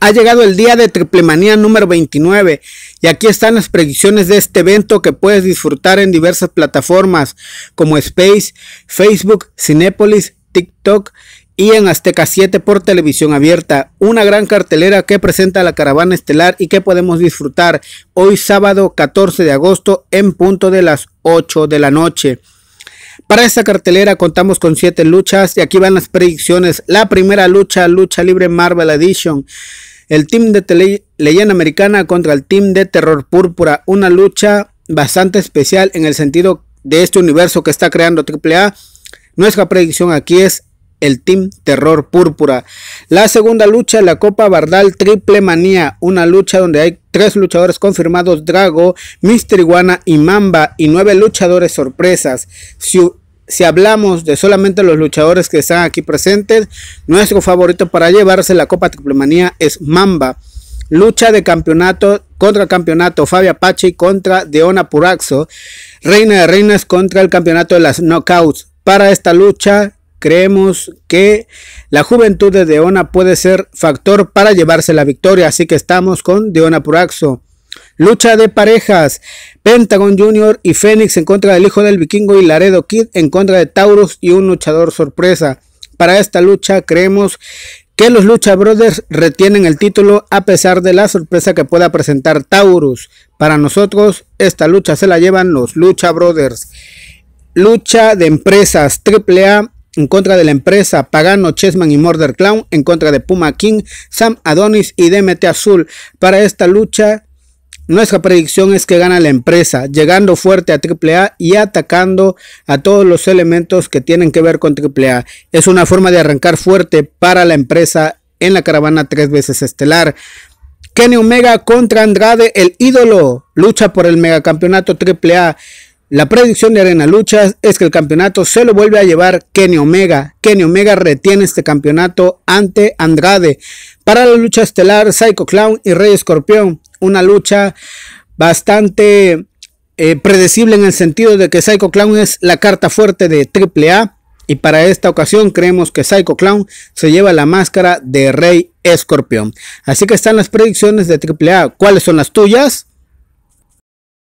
Ha llegado el día de Triplemanía número 29 y aquí están las predicciones de este evento que puedes disfrutar en diversas plataformas como Space, Facebook, Cinépolis, TikTok y en Azteca 7 por televisión abierta. Una gran cartelera que presenta la caravana estelar y que podemos disfrutar hoy sábado 14 de agosto en punto de las 8 de la noche. Para esta cartelera contamos con 7 luchas y aquí van las predicciones. La primera lucha, lucha libre Marvel Edition. El team de leyenda americana contra el team de terror púrpura. Una lucha bastante especial en el sentido de este universo que está creando AAA. Nuestra predicción aquí es el Team Terror Púrpura. La segunda lucha, la Copa Bardal Triple Manía, una lucha donde hay tres luchadores confirmados, Drago, Mister Iguana y Mamba, y nueve luchadores sorpresas. Si, si hablamos de solamente los luchadores que están aquí presentes, nuestro favorito para llevarse la Copa Triple Manía es Mamba. Lucha de campeonato contra campeonato Fabio Apache contra Deona Puraxo. Reina de Reinas contra el campeonato de las Knockouts. Para esta lucha creemos que la juventud de Deona puede ser factor para llevarse la victoria, así que estamos con Deona Puraxo. Lucha de parejas, Pentagon Jr. y Fénix en contra del hijo del vikingo y Laredo Kid en contra de Taurus y un luchador sorpresa. Para esta lucha creemos que los Lucha Brothers retienen el título a pesar de la sorpresa que pueda presentar Taurus. Para nosotros esta lucha se la llevan los Lucha Brothers. Lucha de empresas AAA en contra de la empresa Pagano, Chessman y Murder Clown, en contra de Puma King, Sam Adonis y DMT Azul. Para esta lucha, nuestra predicción es que gana la empresa, llegando fuerte a AAA y atacando a todos los elementos que tienen que ver con AAA. Es una forma de arrancar fuerte para la empresa en la caravana tres veces estelar. Kenny Omega contra Andrade, el ídolo, lucha por el megacampeonato AAA. La predicción de Arena Luchas es que el campeonato se lo vuelve a llevar Kenny Omega. Kenny Omega retiene este campeonato ante Andrade. Para la lucha estelar, Psycho Clown y Rey Escorpión. Una lucha bastante eh, predecible en el sentido de que Psycho Clown es la carta fuerte de AAA. Y para esta ocasión creemos que Psycho Clown se lleva la máscara de Rey Escorpión. Así que están las predicciones de AAA. ¿Cuáles son las tuyas?